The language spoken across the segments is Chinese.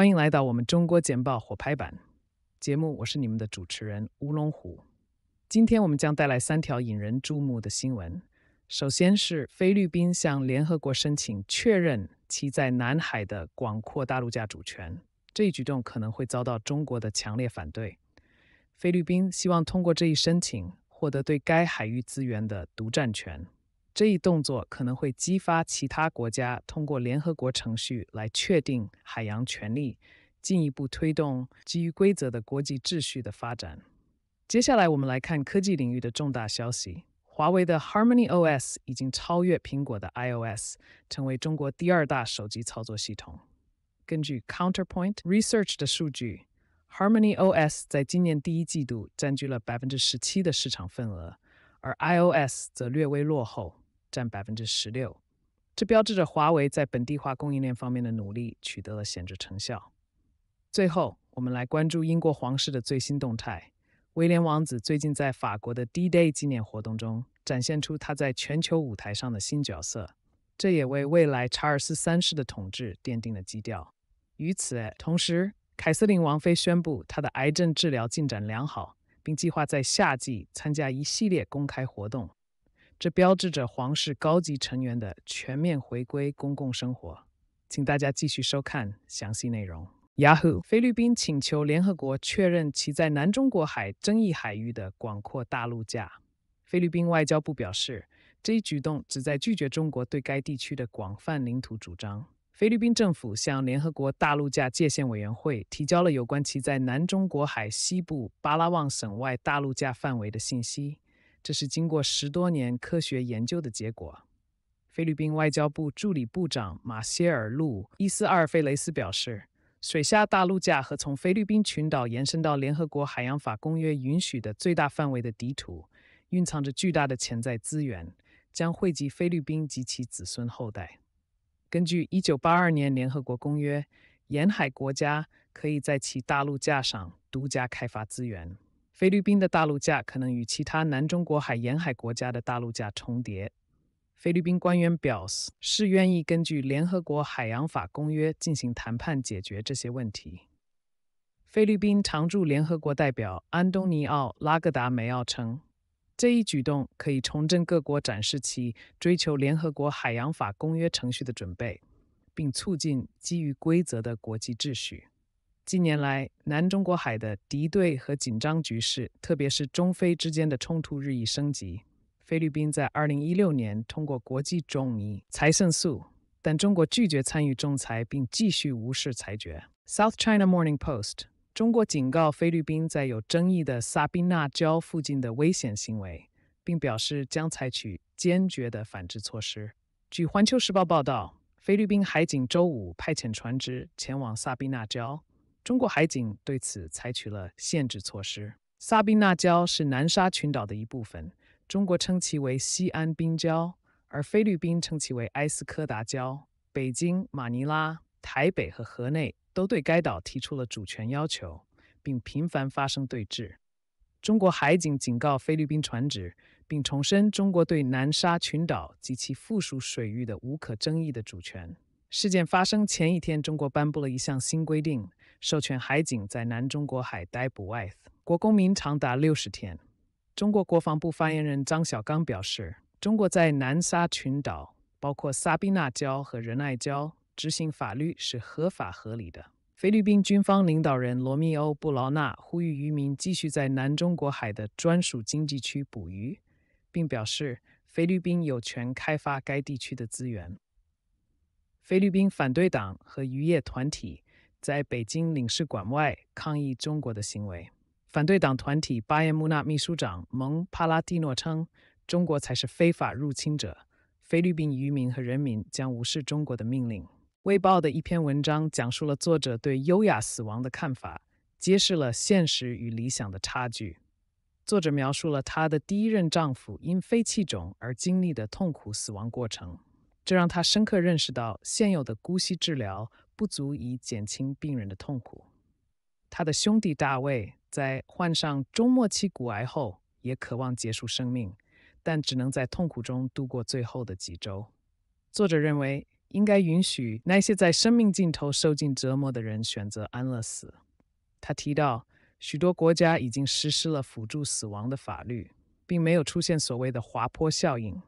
欢迎来到我们中国简报火拍版节目，我是你们的主持人乌龙虎。今天我们将带来三条引人注目的新闻。首先是菲律宾向联合国申请确认其在南海的广阔大陆架主权，这一举动可能会遭到中国的强烈反对。菲律宾希望通过这一申请获得对该海域资源的独占权。这一动作可能会激发其他国家通过联合国程序来确定海洋权利，进一步推动基于规则的国际秩序的发展。接下来，我们来看科技领域的重大消息：华为的 Harmony OS 已经超越苹果的 iOS，成为中国第二大手机操作系统。根据 Counterpoint Research 的数据，Harmony OS 在今年第一季度占据了百分之十七的市场份额，而 iOS 则略微落后。占百分之十六，这标志着华为在本地化供应链方面的努力取得了显著成效。最后，我们来关注英国皇室的最新动态。威廉王子最近在法国的 D-Day 纪念活动中，展现出他在全球舞台上的新角色，这也为未来查尔斯三世的统治奠定了基调。与此同时，凯瑟琳王妃宣布她的癌症治疗进展良好，并计划在夏季参加一系列公开活动。这标志着皇室高级成员的全面回归公共生活，请大家继续收看详细内容。Yahoo，菲律宾请求联合国确认其在南中国海争议海域的广阔大陆架。菲律宾外交部表示，这一举动旨在拒绝中国对该地区的广泛领土主张。菲律宾政府向联合国大陆架界限委员会提交了有关其在南中国海西部巴拉望省外大陆架范围的信息。这是经过十多年科学研究的结果。菲律宾外交部助理部长马歇尔·路伊斯·阿尔菲雷斯表示：“水下大陆架和从菲律宾群岛延伸到联合国海洋法公约允许的最大范围的地图，蕴藏着巨大的潜在资源，将惠及菲律宾及其子孙后代。”根据一九八二年联合国公约，沿海国家可以在其大陆架上独家开发资源。菲律宾的大陆架可能与其他南中国海沿海国家的大陆架重叠。菲律宾官员表示，是愿意根据联合国海洋法公约进行谈判，解决这些问题。菲律宾常驻联合国代表安东尼奥·拉格达梅奥称，这一举动可以重振各国展示其追求联合国海洋法公约程序的准备，并促进基于规则的国际秩序。近年来，南中国海的敌对和紧张局势，特别是中菲之间的冲突日益升级。菲律宾在二零一六年通过国际中尼裁胜诉，但中国拒绝参与仲裁，并继续无视裁决。South China Morning Post：中国警告菲律宾在有争议的萨宾纳礁附近的危险行为，并表示将采取坚决的反制措施。据环球时报报道，菲律宾海警周五派遣船只前往萨宾纳礁。中国海警对此采取了限制措施。萨宾纳礁是南沙群岛的一部分，中国称其为西安冰礁，而菲律宾称其为埃斯科达礁。北京、马尼拉、台北和河内都对该岛提出了主权要求，并频繁发生对峙。中国海警警告菲律宾船只，并重申中国对南沙群岛及其附属水域的无可争议的主权。事件发生前一天，中国颁布了一项新规定，授权海警在南中国海逮捕外国公民长达六十天。中国国防部发言人张小刚表示：“中国在南沙群岛，包括萨宾纳礁和仁爱礁，执行法律是合法合理的。”菲律宾军方领导人罗密欧·布劳纳呼吁渔民继续在南中国海的专属经济区捕鱼，并表示：“菲律宾有权开发该地区的资源。”菲律宾反对党和渔业团体在北京领事馆外抗议中国的行为。反对党团体巴耶穆纳秘书长蒙帕拉蒂诺称，中国才是非法入侵者。菲律宾渔民和人民将无视中国的命令。《卫报》的一篇文章讲述了作者对优雅死亡的看法，揭示了现实与理想的差距。作者描述了她的第一任丈夫因肺气肿而经历的痛苦死亡过程。这让他深刻认识到，现有的姑息治疗不足以减轻病人的痛苦。他的兄弟大卫在患上终末期骨癌后，也渴望结束生命，但只能在痛苦中度过最后的几周。作者认为，应该允许那些在生命尽头受尽折磨的人选择安乐死。他提到，许多国家已经实施了辅助死亡的法律，并没有出现所谓的滑坡效应。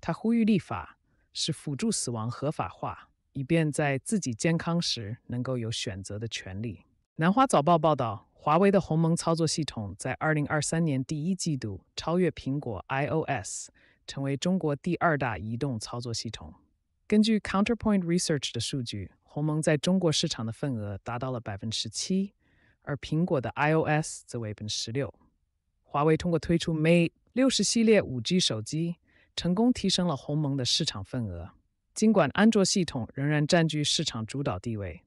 他呼吁立法。是辅助死亡合法化，以便在自己健康时能够有选择的权利。南华早报报道，华为的鸿蒙操作系统在2023年第一季度超越苹果 iOS，成为中国第二大移动操作系统。根据 Counterpoint Research 的数据，鸿蒙在中国市场的份额达到了17%，而苹果的 iOS 则为16%。华为通过推出 Mate 60系列 5G 手机。成功提升了鸿蒙的市场份额。尽管安卓系统仍然占据市场主导地位，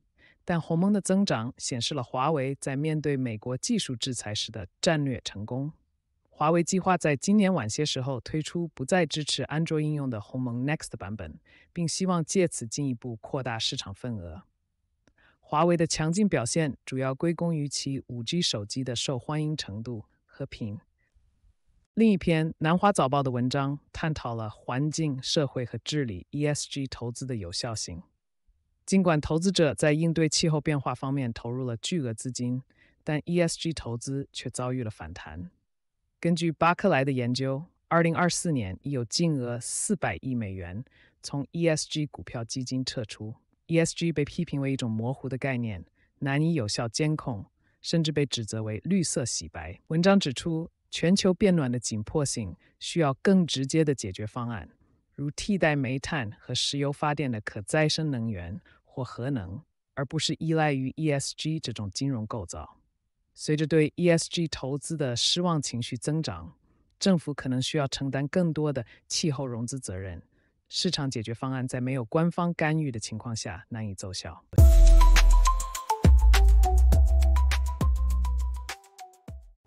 但鸿蒙的增长显示了华为在面对美国技术制裁时的战略成功。华为计划在今年晚些时候推出不再支持安卓应用的鸿蒙 Next 版本，并希望借此进一步扩大市场份额。华为的强劲表现主要归功于其 5G 手机的受欢迎程度和屏。另一篇《南华早报》的文章探讨了环境、社会和治理 （ESG） 投资的有效性。尽管投资者在应对气候变化方面投入了巨额资金，但 ESG 投资却遭遇了反弹。根据巴克莱的研究，2024年已有金额400亿美元从 ESG 股票基金撤出。ESG 被批评为一种模糊的概念，难以有效监控，甚至被指责为“绿色洗白”。文章指出。全球变暖的紧迫性需要更直接的解决方案，如替代煤炭和石油发电的可再生能源或核能，而不是依赖于 ESG 这种金融构造。随着对 ESG 投资的失望情绪增长，政府可能需要承担更多的气候融资责任。市场解决方案在没有官方干预的情况下难以奏效。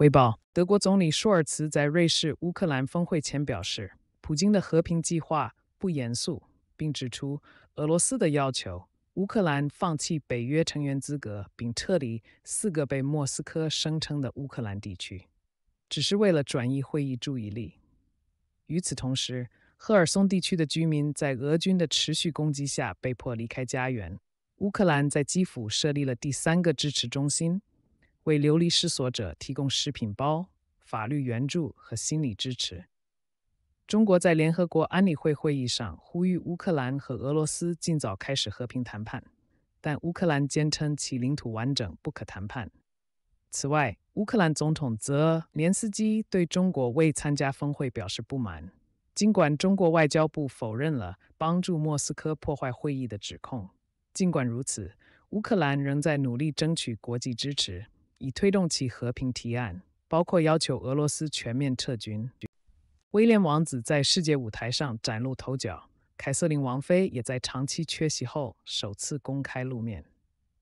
汇报德国总理舒尔茨在瑞士乌克兰峰会前表示，普京的和平计划不严肃，并指出俄罗斯的要求乌克兰放弃北约成员资格并撤离四个被莫斯科声称的乌克兰地区，只是为了转移会议注意力。与此同时，赫尔松地区的居民在俄军的持续攻击下被迫离开家园。乌克兰在基辅设立了第三个支持中心。为流离失所者提供食品包、法律援助和心理支持。中国在联合国安理会会议上呼吁乌克兰和俄罗斯尽早开始和平谈判，但乌克兰坚称其领土完整不可谈判。此外，乌克兰总统泽连斯基对中国未参加峰会表示不满，尽管中国外交部否认了帮助莫斯科破坏会议的指控。尽管如此，乌克兰仍在努力争取国际支持。以推动其和平提案，包括要求俄罗斯全面撤军。威廉王子在世界舞台上崭露头角，凯瑟琳王妃也在长期缺席后首次公开露面。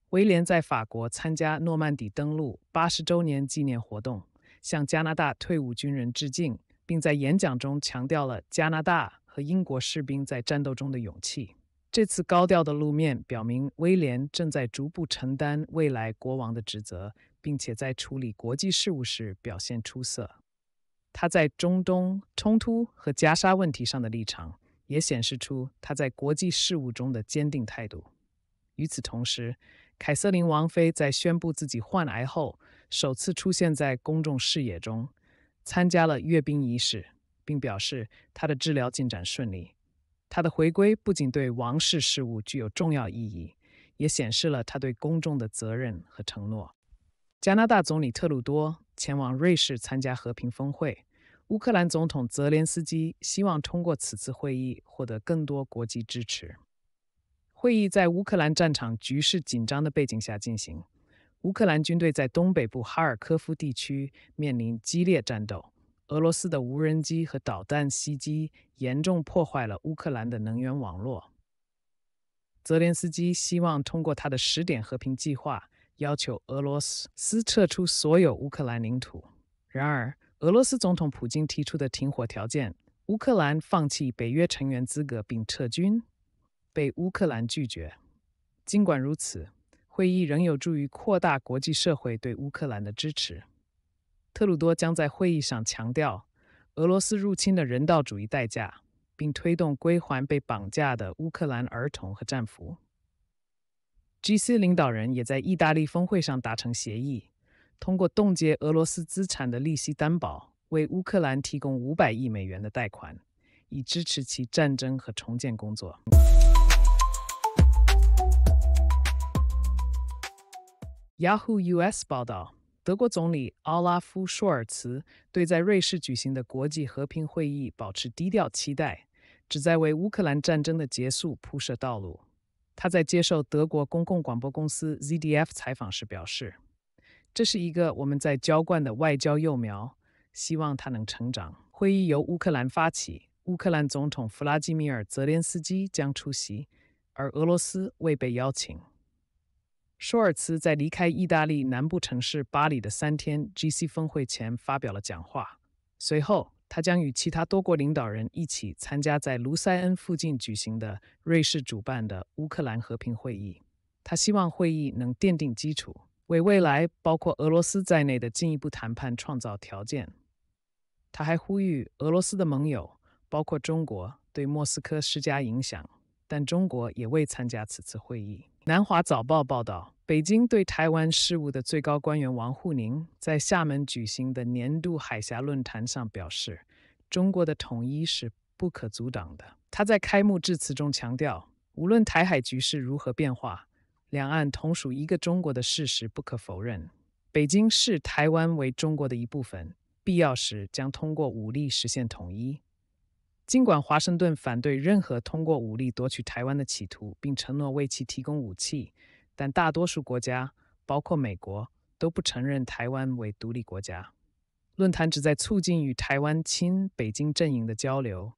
威廉在法国参加诺曼底登陆八十周年纪念活动，向加拿大退伍军人致敬，并在演讲中强调了加拿大和英国士兵在战斗中的勇气。这次高调的露面表明，威廉正在逐步承担未来国王的职责。并且在处理国际事务时表现出色，他在中东冲突和加沙问题上的立场也显示出他在国际事务中的坚定态度。与此同时，凯瑟琳王妃在宣布自己患癌后首次出现在公众视野中，参加了阅兵仪式，并表示她的治疗进展顺利。她的回归不仅对王室事务具有重要意义，也显示了她对公众的责任和承诺。加拿大总理特鲁多前往瑞士参加和平峰会。乌克兰总统泽连斯基希望通过此次会议获得更多国际支持。会议在乌克兰战场局势紧张的背景下进行。乌克兰军队在东北部哈尔科夫地区面临激烈战斗。俄罗斯的无人机和导弹袭击严重破坏了乌克兰的能源网络。泽连斯基希望通过他的“十点和平计划”。要求俄罗斯撤出所有乌克兰领土。然而，俄罗斯总统普京提出的停火条件——乌克兰放弃北约成员资格并撤军——被乌克兰拒绝。尽管如此，会议仍有助于扩大国际社会对乌克兰的支持。特鲁多将在会议上强调俄罗斯入侵的人道主义代价，并推动归还被绑架的乌克兰儿童和战俘。g c 领导人也在意大利峰会上达成协议，通过冻结俄罗斯资产的利息担保，为乌克兰提供五百亿美元的贷款，以支持其战争和重建工作。Yahoo US 报道，德国总理奥拉夫·舒尔茨对在瑞士举行的国际和平会议保持低调期待，旨在为乌克兰战争的结束铺设道路。他在接受德国公共广播公司 ZDF 采访时表示：“这是一个我们在浇灌的外交幼苗，希望它能成长。”会议由乌克兰发起，乌克兰总统弗拉基米尔·泽连斯基将出席，而俄罗斯未被邀请。舒尔茨在离开意大利南部城市巴黎的三天 g c 峰会前发表了讲话，随后。他将与其他多国领导人一起参加在卢塞恩附近举行的瑞士主办的乌克兰和平会议。他希望会议能奠定基础，为未来包括俄罗斯在内的进一步谈判创造条件。他还呼吁俄罗斯的盟友，包括中国，对莫斯科施加影响，但中国也未参加此次会议。南华早报报道，北京对台湾事务的最高官员王沪宁在厦门举行的年度海峡论坛上表示，中国的统一是不可阻挡的。他在开幕致辞中强调，无论台海局势如何变化，两岸同属一个中国的事实不可否认。北京视台湾为中国的一部分，必要时将通过武力实现统一。尽管华盛顿反对任何通过武力夺取台湾的企图，并承诺为其提供武器，但大多数国家，包括美国，都不承认台湾为独立国家。论坛旨在促进与台湾亲北京阵营的交流，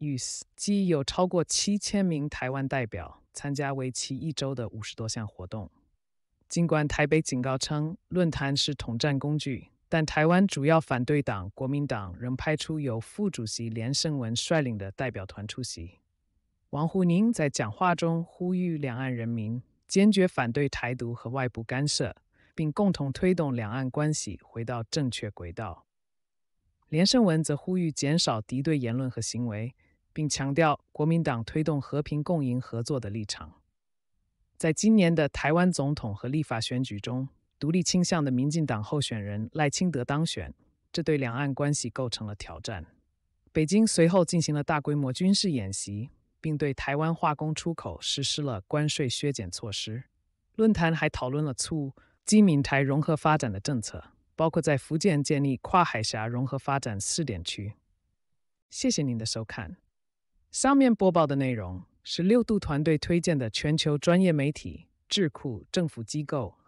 预即有超过七千名台湾代表参加为期一周的五十多项活动。尽管台北警告称，论坛是统战工具。但台湾主要反对党国民党仍派出由副主席连胜文率领的代表团出席。王沪宁在讲话中呼吁两岸人民坚决反对台独和外部干涉，并共同推动两岸关系回到正确轨道。连胜文则呼吁减少敌对言论和行为，并强调国民党推动和平共赢合作的立场。在今年的台湾总统和立法选举中。独立倾向的民进党候选人赖清德当选，这对两岸关系构成了挑战。北京随后进行了大规模军事演习，并对台湾化工出口实施了关税削减措施。论坛还讨论了促金闽台融合发展的政策，包括在福建建立跨海峡融合发展试点区。谢谢您的收看。上面播报的内容是六度团队推荐的全球专业媒体、智库、政府机构。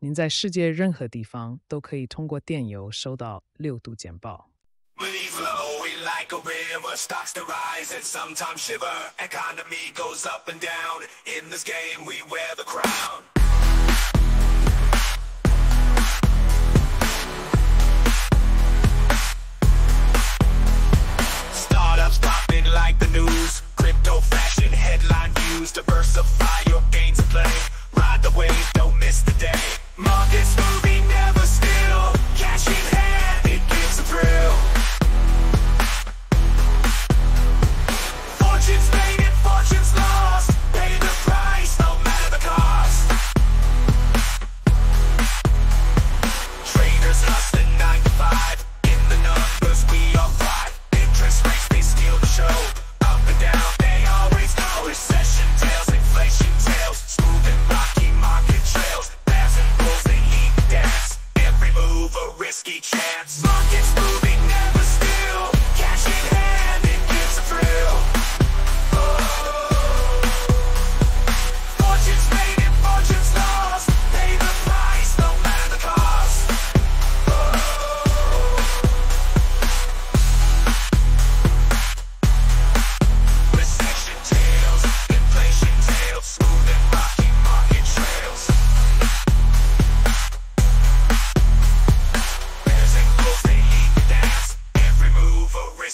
您在世界任何地方都可以通过电邮收到六度简报。like a river Stocks to rise and sometimes shiver Economy goes up and down In this game we wear the crown Startups popping like the news Crypto fashion headline views Diversify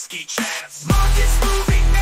Chesky Chance. Markets moving.